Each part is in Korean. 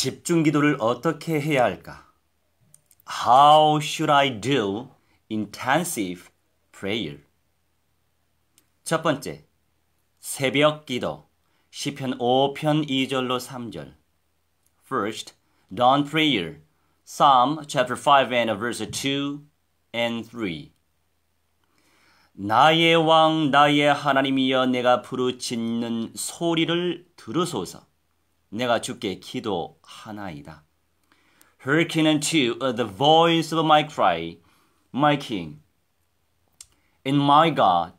집중 기도를 어떻게 해야 할까? How should I do intensive prayer? 첫 번째, 새벽 기도. 시편 5편 2절로 3절. First, dawn prayer. Psalm chapter 5 and verse 2 and 3. 나의 왕 나의 하나님이여 내가 부르짖는 소리를 들으소서. 내가 주께 기도하나이다. Hearken unto the voice of my cry, my King, and my God,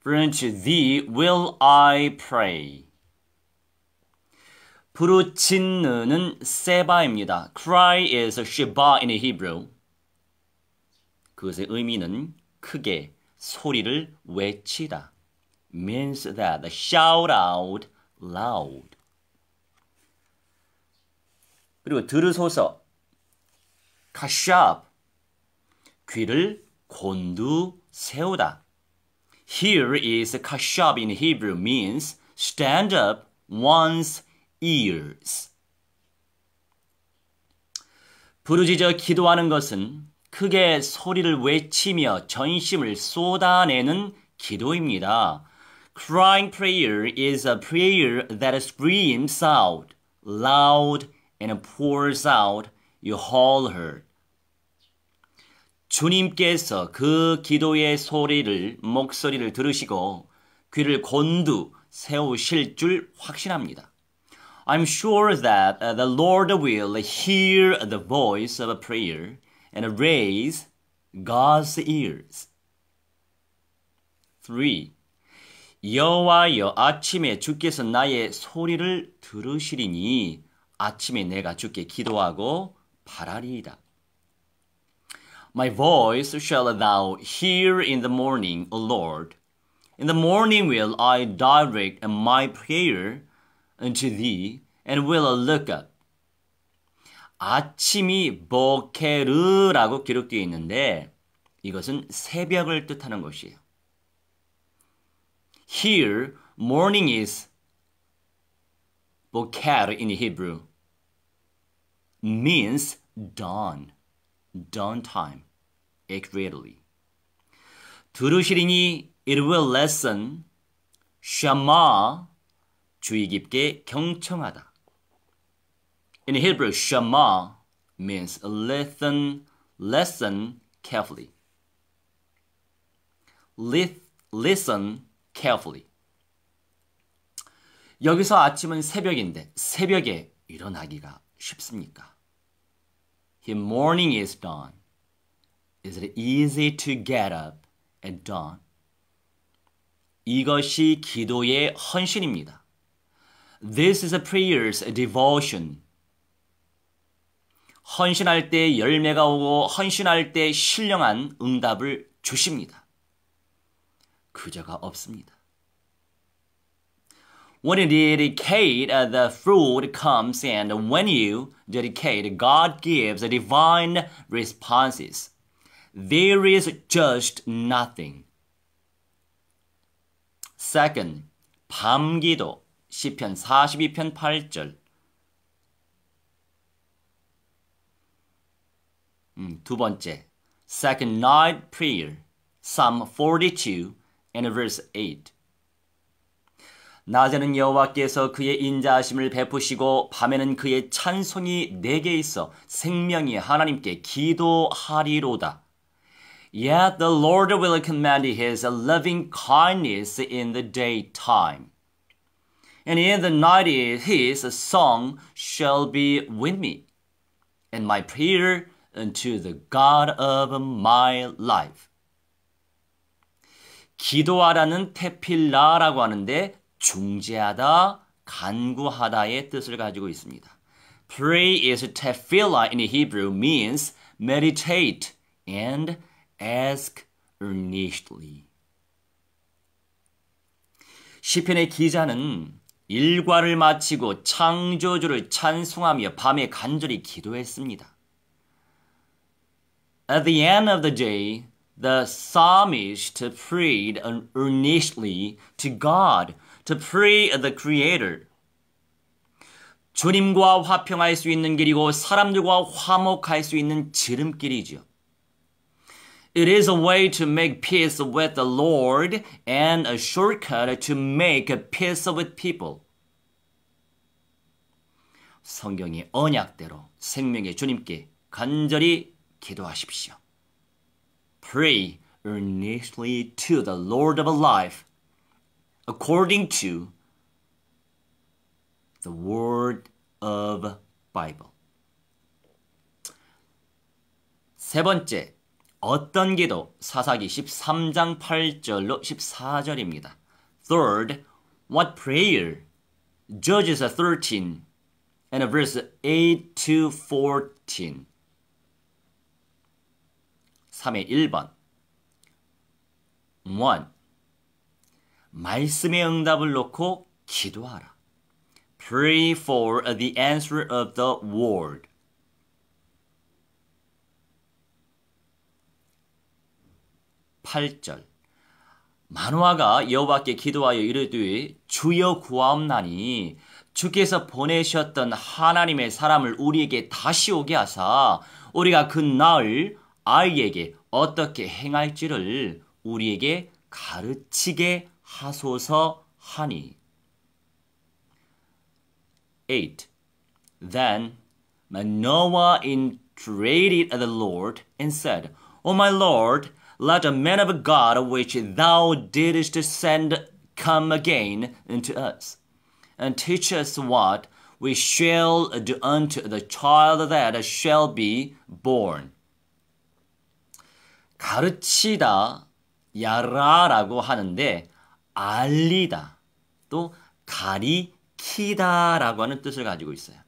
for unto thee will I pray. 부르짖는은 세바입니다. Cry is sheba in Hebrew. 그것의 의미는 크게 소리를 외치다. means that shout out loud. 그리고 들으소서 카샵 귀를 곤두세우다. Here is kashab in Hebrew means stand up one's ears. 부르짖어 기도하는 것은 크게 소리를 외치며 전심을 쏟아내는 기도입니다. Crying prayer is a prayer that screams out loud and pours out your whole heart. 주님께서 그 기도의 소리를 목소리를 들으시고 귀를 곤두 세우실 줄 확신합니다. I'm sure that uh, the Lord will hear the voice of a prayer and raise God's ears. 3. 여호와여 아침에 주께서 나의 소리를 들으시리니 아침에 내가 주께 기도하고 바라리이다. My voice shall thou hear in the morning, O Lord. In the morning will I direct my prayer unto thee, and will I look up. 아침이 보케르라고 기록되어 있는데 이것은 새벽을 뜻하는 것이에요. Here, morning is 보케르 in Hebrew. means dawn, dawn time, accurately. 들으시리니 it will lessen, shama, 주의 깊게 경청하다. In Hebrew, shama means listen, listen carefully. Listen carefully. 여기서 아침은 새벽인데 새벽에 일어나기가 쉽습니까? If morning is dawn, is it easy to get up at dawn? 이것이 기도의 헌신입니다. This is a prayer's devotion. 헌신할 때 열매가 오고 헌신할 때 신령한 응답을 주십니다. 그자가 없습니다. When you dedicate, uh, the fruit comes, and when you dedicate, God gives divine responses. There is just nothing. Second, 밤기도 시편 42편 8절 음, 두 번째, Second Night Prayer, Psalm 42 and verse 8 낮에는 여호와께서 그의 인자하심을 베푸시고 밤에는 그의 찬송이 내게 있어 생명이 하나님께 기도하리로다. Yet the Lord will command his loving kindness in the daytime. And in the night his song shall be with me, and my prayer unto the God of my life. 기도하라는 테필라라고 하는데 중재하다, 간구하다의 뜻을 가지고 있습니다. Pray is tefillah in Hebrew means meditate and ask earnestly. 시편의 기자는 일과를 마치고 창조주를 찬송하며 밤에 간절히 기도했습니다. At the end of the day, the psalmist prayed earnestly to God to free the creator. 주님과 화평할 수 있는 길이고 사람들과 화목할 수 있는 지름길이죠. It is a way to make peace with the Lord and a shortcut to make peace with people. 성경의 언약대로 생명의 주님께 간절히 기도하십시오. Pray earnestly to the Lord of life according to the word of Bible. 세 번째, 어떤 기도 사사기 13장 8절로 14절입니다. Third, what prayer? Judges 13 and verse 8 to 14. 3의 1번. 1. 말씀의 응답을 놓고 기도하라. Pray for the answer of the word. (8절) 만화가 여호와께 기도하여 이르되 주여 구하옵나니 주께서 보내셨던 하나님의 사람을 우리에게 다시 오게 하사 우리가 그 나을 아이에게 어떻게 행할지를 우리에게 가르치게 하소서 하니. 8. Then Manoah entreated the Lord and said, O my Lord, let the man of God which thou didst send come again unto us, and teach us what we shall do unto the child that shall be born. 가르치다, 야라라고 하는데 알리다 또 가리키다라고 하는 뜻을 가지고 있어요.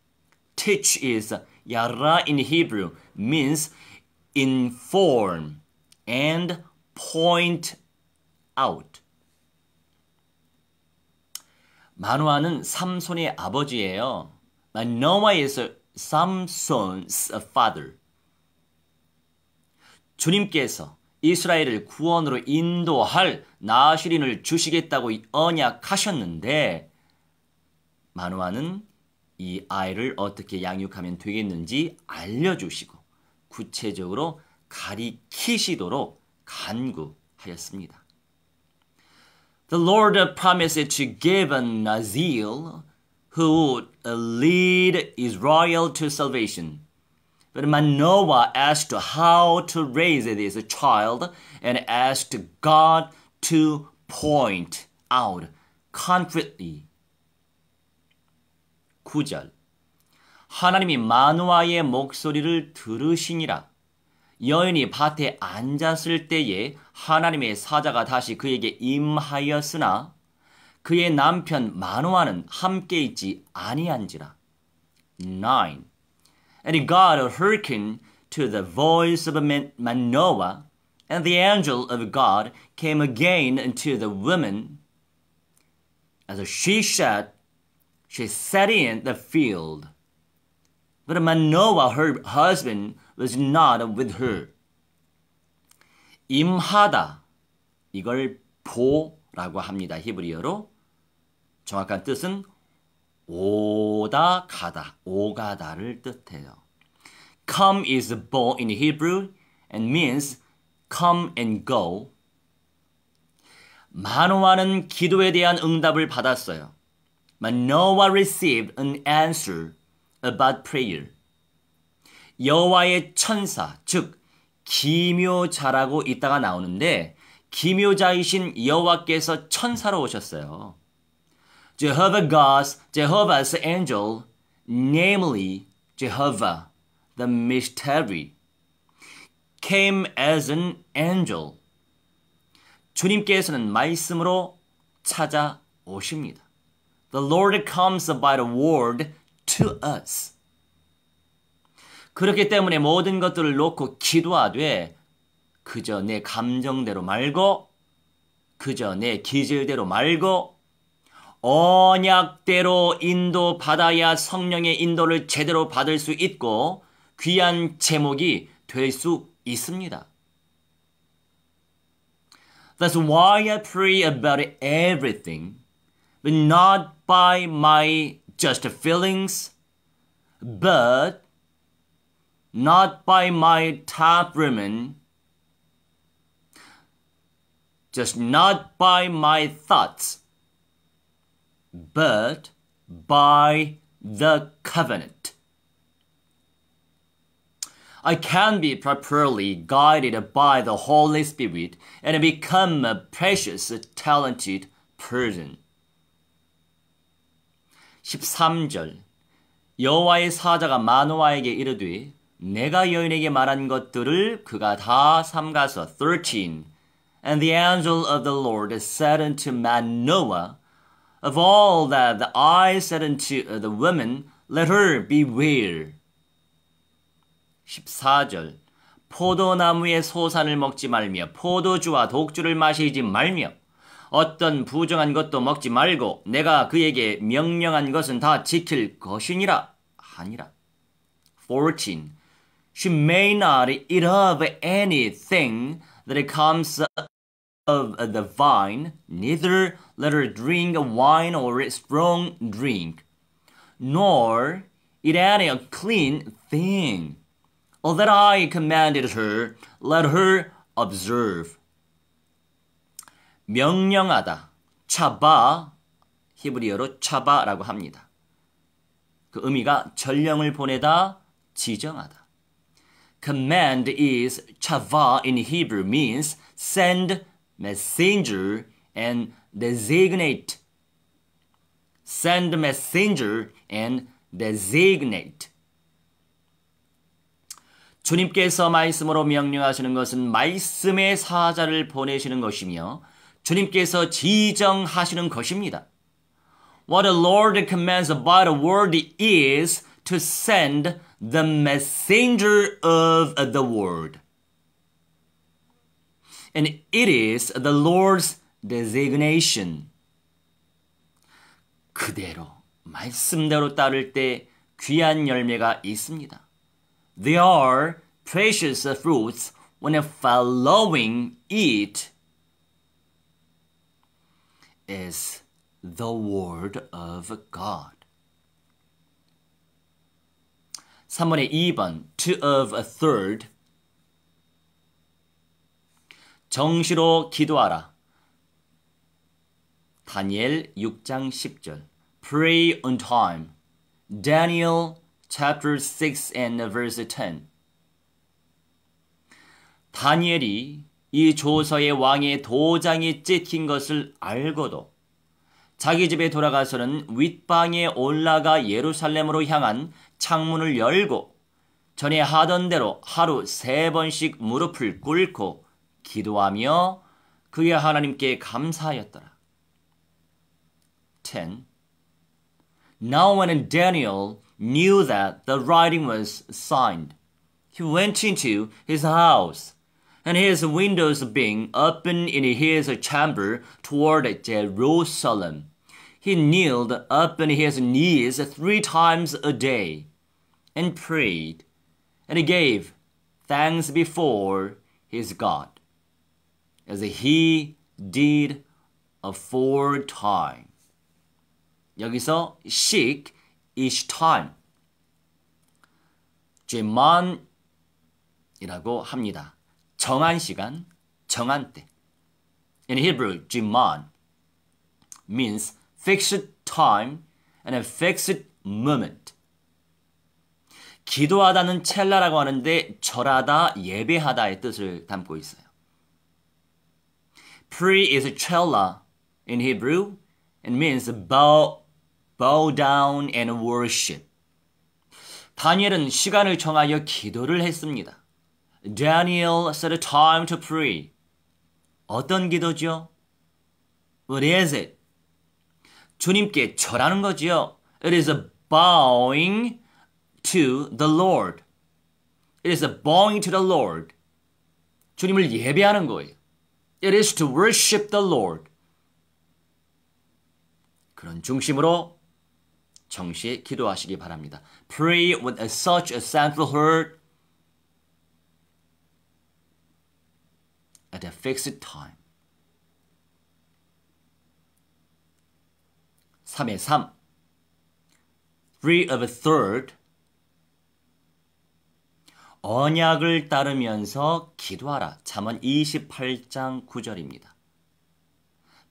Teach is yara in Hebrew means inform and point out. 마누아는 삼손의 아버지예요. Manoah is Samson's father. 주님께서 이스라엘을 구원으로 인도할 나시린을 주시겠다고 언약하셨는데 마누아는 이 아이를 어떻게 양육하면 되겠는지 알려주시고 구체적으로 가리키시도록 간구하였습니다. The Lord promised to give an a z i r who would lead Israel to salvation. But Manoah asked how to raise this child and asked God to point out concretely. 9절 하나님이 마누아의 목소리를 들으시니라. 여인이 밭에 앉았을 때에 하나님의 사자가 다시 그에게 임하였으나 그의 남편 마누아는 함께 있지 아니한지라. 9. and god of to the voice of Manoah, and the angel of God came again unto the woman. As she sat, she sat in the field. But Manoah, her husband, was not with her. Imhada, 이걸 보라고 합니다. 히브리어로 정확한 뜻은 오다 가다 오가다를 뜻해요. Come is a ball in Hebrew and means come and go. 마노아는 기도에 대한 응답을 받았어요. Manoah received an answer about prayer. 여호와의 천사, 즉 기묘자라고 이따가 나오는데 기묘자이신 여호와께서 천사로 오셨어요. Jehovah God's, Jehovah's angel, namely Jehovah, the mystery, came as an angel. 주님께서는 말씀으로 찾아오십니다. The Lord comes by the word to us. 그렇기 때문에 모든 것들을 놓고 기도하되 그저 내 감정대로 말고 그저 내 기질대로 말고 언약대로 인도받아야 성령의 인도를 제대로 받을 수 있고 귀한 제목이 될 수 있습니다. That's why I pray about everything, but not by my just feelings, but not by my temperament, just not by my thoughts. but by the covenant. I can be properly guided by the Holy Spirit and become a precious, talented person. 13절 여호와의 사자가 마노아에게 이르되 내가 여인에게 말한 것들을 그가 다 삼가서 13 And the angel of the Lord said unto Manoah Of all that the eye said unto the woman, let her beware. 14절 포도나무의 소산을 먹지 말며 포도주와 독주를 마시지 말며 어떤 부정한 것도 먹지 말고 내가 그에게 명령한 것은 다 지킬 것이니라 하니라. 14. She may not eat of anything that comes of the vine, neither let her drink wine or a strong drink, nor eat any clean thing. All that I commanded her, let her observe. 명령하다, 차바, 히브리어로 차바라고 합니다. 그 의미가 전령을 보내다, 지정하다. Command is chava in Hebrew means send messenger and designate. Send messenger and designate. 주님께서 말씀으로 명령하시는 것은 말씀의 사자를 보내시는 것이며 주님께서 지정하시는 것입니다. What the Lord commands by the word is to send the messenger of the word. and it is the Lord's designation. 그대로 말씀대로 따를 때 귀한 열매가 있습니다. They are precious fruits when following it is the word of God. 3번의 2번, two of a third, 정시로 기도하라. 다니엘 6장 10절. Pray on time. Daniel chapter 6 and verse 10. 다니엘이 이 조서의 왕의 도장이 찍힌 것을 알고도 자기 집에 돌아가서는 윗방에 올라가 예루살렘으로 향한 창문을 열고 전에 하던 대로 하루 세 번씩 무릎을 꿇고 기도하며 그의 하나님께 감사하였더라. 10. Now when Daniel knew that the writing was signed, he went into his house, and his windows being open in his chamber toward Jerusalem, he kneeled upon his knees three times a day, and prayed, and gave thanks before his God. 그래서 he did afford time. 여기서 seek each time. 제만이라고 합니다. 정한 시간, 정한 때. In Hebrew, 제만 means fixed time and a fixed moment. 기도하다는 첼라라고 하는데 절하다, 예배하다의 뜻을 담고 있어요. Pre is a chela in Hebrew and means bow, bow down and worship. 다니엘은 시간을 정하여 기도를 했습니다. Daniel set a time to pray. 어떤 기도죠? What is it? 주님께 절하는 거지요. It is a bowing to the Lord. It is a bowing to the Lord. 주님을 예배하는 거예요. It is to worship the Lord. 그런 중심으로 정시에 기도하시기 바랍니다. Pray with a, such a central heart at a fixed time. 3의 3 3 of a third 언약을 따르면서 기도하라. 잠언 28장 9절입니다.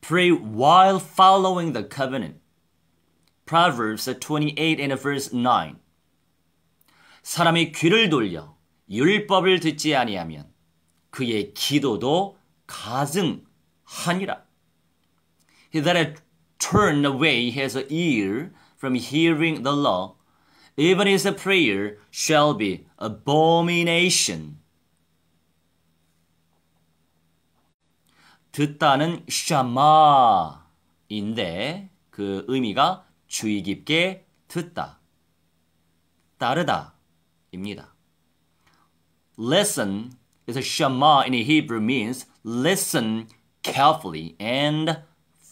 Pray while following the covenant. Proverbs 28 and verse 9. 사람이 귀를 돌려 율법을 듣지 아니하면 그의 기도도 가증하니라. He that turned away has an ear from hearing the law, even his prayer shall be abomination 듣다는 샤마인데 그 의미가 주의 깊게 듣다, 따르다입니다. Listen is a shama in Hebrew means listen carefully and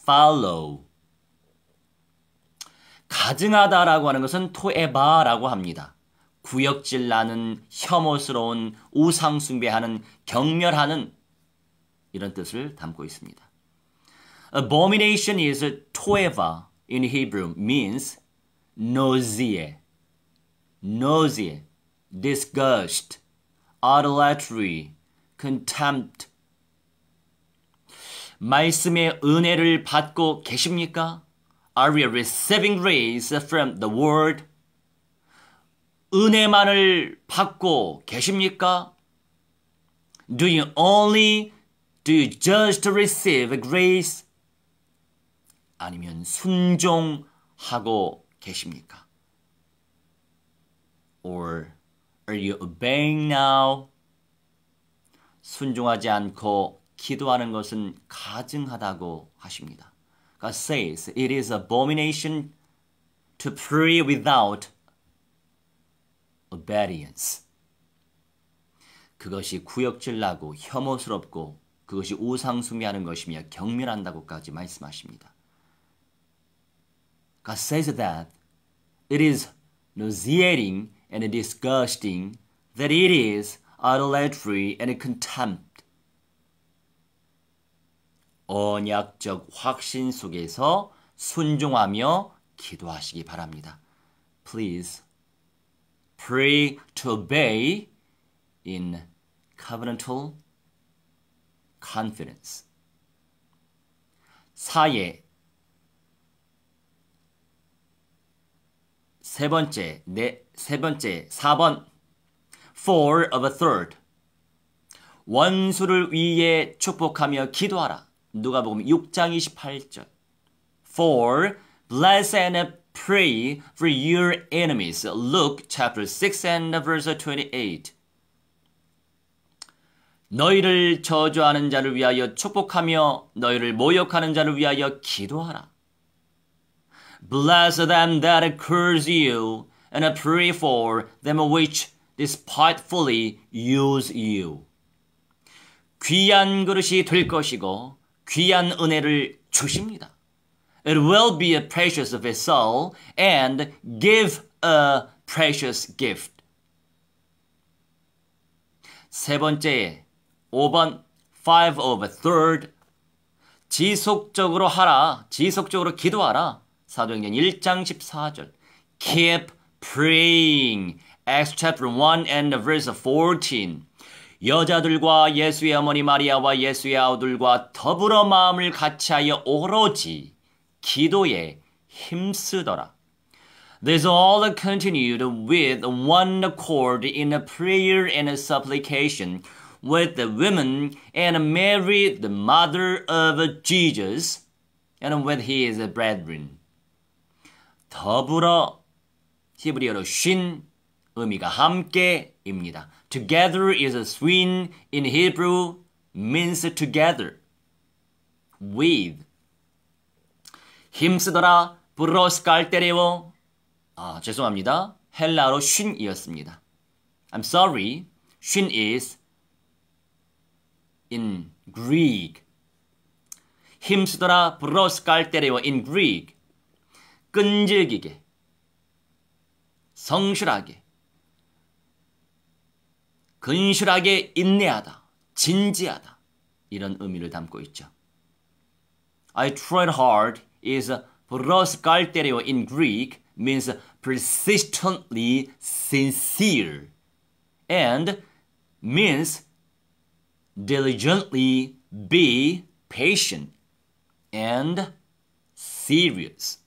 follow. 가증하다라고 하는 것은 토에바라고 합니다. 구역질 나는 혐오스러운 우상숭배하는 경멸하는 이런 뜻을 담고 있습니다. Abomination is toeva in Hebrew means nausea, nausea, disgust, idolatry, contempt. 말씀의 은혜를 받고 계십니까? Are we receiving grace from the word 은혜만을 받고 계십니까? Do you only do you just receive grace? 아니면 순종하고 계십니까? Or are you obeying now? 순종하지 않고 기도하는 것은 가증하다고 하십니다. God says it is abomination to pray without obedience. 그것이 구역질나고 혐오스럽고 그것이 우상숭배하는 것이며 경멸한다고까지 말씀하십니다. God says that it is nauseating and disgusting that it is idolatry and contempt. 언약적 확신 속에서 순종하며 기도하시기 바랍니다. Please pray to obey in covenantal confidence. 사예 세 번째, 네, 세 번째, 4번 four of a third 원수를 위해 축복하며 기도하라. 누가 보면 6장 28절. For bless and pray for your enemies. Luke chapter 6 and verse 28. 너희를 저주하는 자를 위하여 축복하며 너희를 모욕하는 자를 위하여 기도하라. Bless them that curse you and pray for them which despitefully use you. 귀한 그릇이 될 것이고 귀한 은혜를 주십니다. It will be a precious vessel and give a precious gift. 세 번째, 5번, 5 over third. 지속적으로 하라. 지속적으로 기도하라. 사도행전 1장 14절. Keep praying. Acts chapter 1 and verse 14. 여자들과 예수의 어머니 마리아와 예수의 아우들과 더불어 마음을 같이하여 오로지 기도에 힘쓰더라. This all continued with one accord in a prayer and a supplication with the women and Mary, the mother of Jesus, and with his brethren. 더불어 히브리어로 쉰 의미가 함께입니다. Together is a swin in Hebrew means together. With 힘쓰더라 브로스 깔때리오아 죄송합니다 헬라로 쉰이었습니다 I'm sorry 쉰 is in Greek 힘쓰더라 브로스 깔때리오 in Greek 끈질기게 성실하게 근실하게 인내하다 진지하다 이런 의미를 담고 있죠 I tried hard is proskalterio in Greek means persistently sincere and means diligently be patient and serious.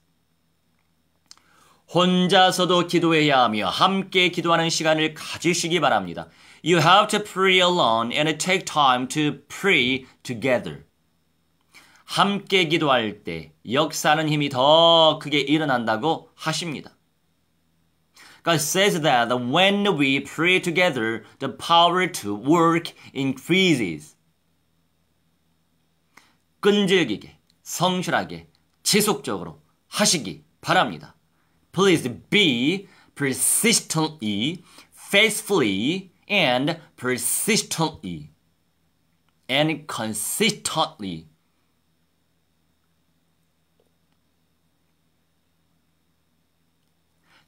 혼자서도 기도해야 하며 함께 기도하는 시간을 가지시기 바랍니다. You have to pray alone and take time to pray together. 함께 기도할 때 역사하는 힘이 더 크게 일어난다고 하십니다. God says that when we pray together, the power to work increases. 끈질기게, 성실하게, 지속적으로 하시기 바랍니다. Please be persistently, faithfully, and persistently, and consistently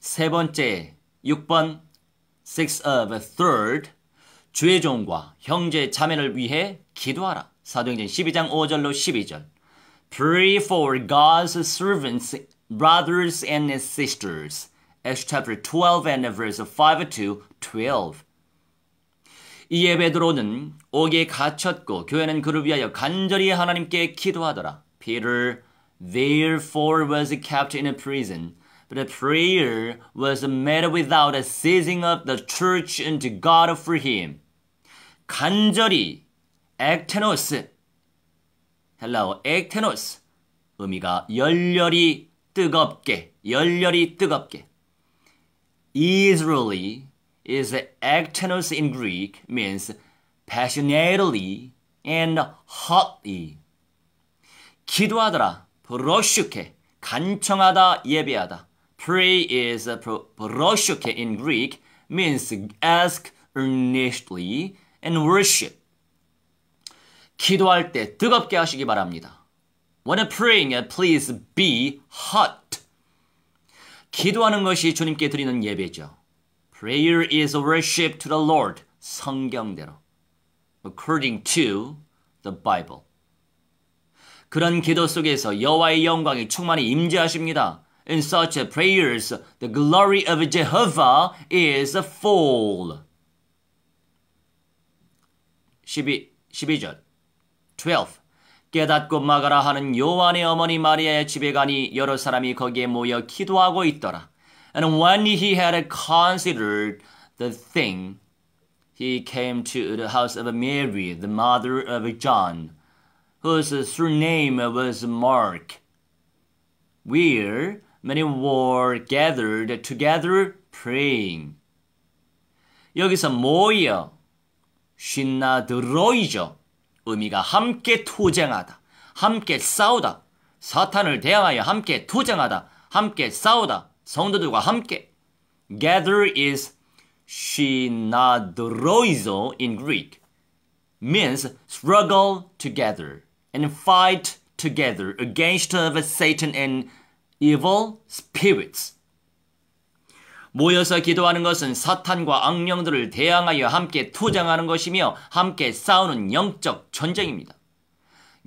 세 번째, 6번 six of a third 죄종과 형제 자매를 위해 기도하라. 사도행전 12장 5절로 12절. Pray for God's servants, brothers and sisters. Acts chapter 12 and verse 5 to 12. 이에 베드로는 옥에 갇혔고 교회는 그를 위하여 간절히 하나님께 기도하더라. Peter therefore was kept in prison. The prayer was made without a ceasing of the church a n d God for him. 간절히 액테노스 헬라어 액테노스 의미가 열렬히 뜨겁게 열렬히 뜨겁게 easily is actenos in Greek means passionately and hotly 기도하더라 브로슈케 간청하다 예배하다 Pray is a proshoke in Greek, means ask earnestly and worship. 기도할 때 뜨겁게 하시기 바랍니다. When praying, please be hot. 기도하는 것이 주님께 드리는 예배죠. Prayer is worship to the Lord. 성경대로. According to the Bible. 그런 기도 속에서 여호와의 영광이 충만히 임재하십니다. In such prayers, the glory of Jehovah is full. 12, 12. 깨닫고 마가라 하는 요한의 어머니 마리아의 집에 가니 여러 사람이 거기에 모여 기도하고 있더라. And when he had considered the thing, he came to the house of Mary, the mother of John, whose surname was Mark, where many were gathered together praying. 여기서 모여 신나들어이죠. 의미가 함께 투쟁하다, 함께 싸우다, 사탄을 대항하여 함께 투쟁하다, 함께 싸우다, 성도들과 함께. Gather is 신나들어이죠 in Greek. Means struggle together and fight together against Satan and evil spirits. 모여서 기도하는 것은 사탄과 악령들을 대항하여 함께 투쟁하는 것이며 함께 싸우는 영적 전쟁입니다.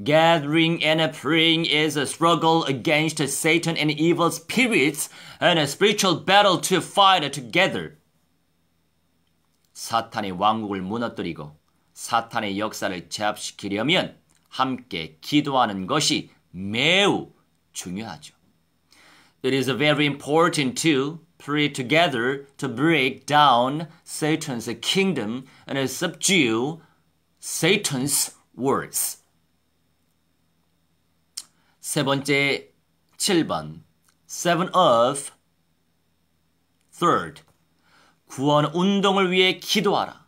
Gathering and praying is a struggle against Satan and evil spirits and a spiritual battle to fight together. 사탄의 왕국을 무너뜨리고 사탄의 역사를 제압시키려면 함께 기도하는 것이 매우 중요하죠. It is very important to pray together to break down Satan's kingdom and subdue Satan's words. 세 번째 7번 Seven of Third 구원 운동을 위해 기도하라.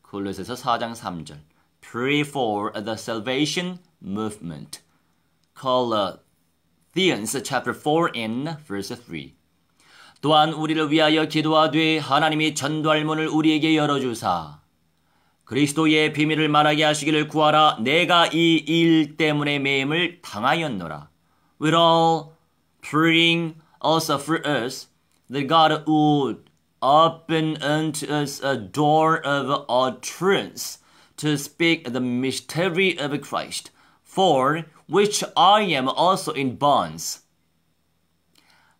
골로새서 4장 3절 Pray for the salvation movement. Call Thessalonians chapter 4 and verse 3. 또한 우리를 위하여 기도하되 하나님이 전달문을 우리에게 열어주사 그리스도의 비밀을 말하게 하시기를 구하라 내가 이 일 때문에 매임을 당하였노라. We're all praying also for us that God would open unto us a door of utterance to speak the mystery of Christ. for which I am also in bonds.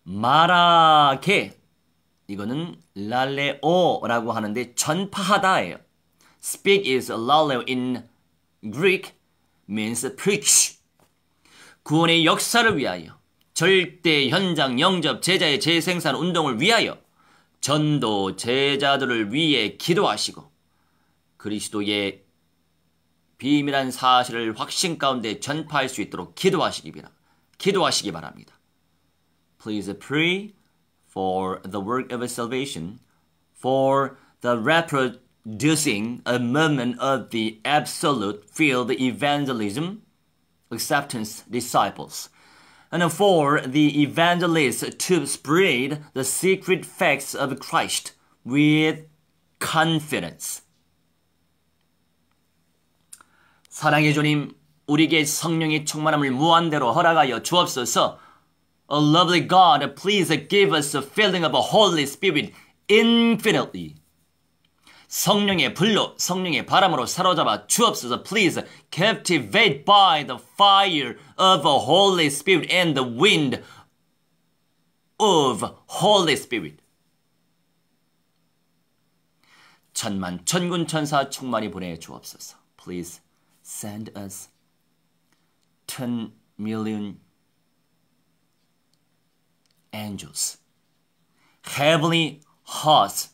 말하게 이거는 랄레오라고 하는데 전파하다예요. Speak is laleo in Greek means preach. 구원의 역사를 위하여 절대 현장 영접 제자의 재생산 운동을 위하여 전도 제자들을 위해 기도하시고 그리스도의 비밀한 사실을 확신 가운데 전파할 수 있도록 기도하시기, 기도하시기 바랍니다. Please pray for the work of salvation, for the reproducing a movement of the absolute field evangelism, acceptance disciples, and for the evangelists to spread the secret facts of Christ with confidence. 사랑의 주님, 우리에게 성령의 충만함을 무한대로 허락하여 주옵소서. O lovely God, please give us a filling of a Holy Spirit infinitely. 성령의 불로, 성령의 바람으로 사로잡아 주옵소서. Please captivate by the fire of a Holy Spirit and the wind of Holy Spirit. 천만 천군 천사 충만히 보내 주옵소서. Please send us 10 million angels, heavenly hosts.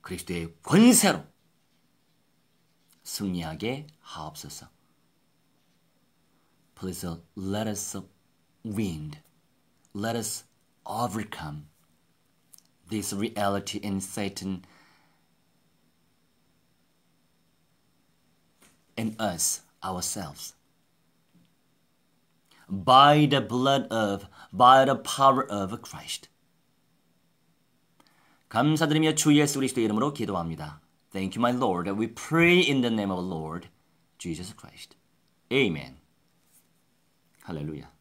그리스도의 권세로 승리하게 하옵소서. Please let us win. Let us overcome this reality in Satan in us ourselves. By the blood of, by the power of Christ. 감사드리며 주 예수 그리스도의 이름으로 기도합니다. Thank you, my Lord. We pray in the name of the Lord Jesus Christ. Amen. Hallelujah.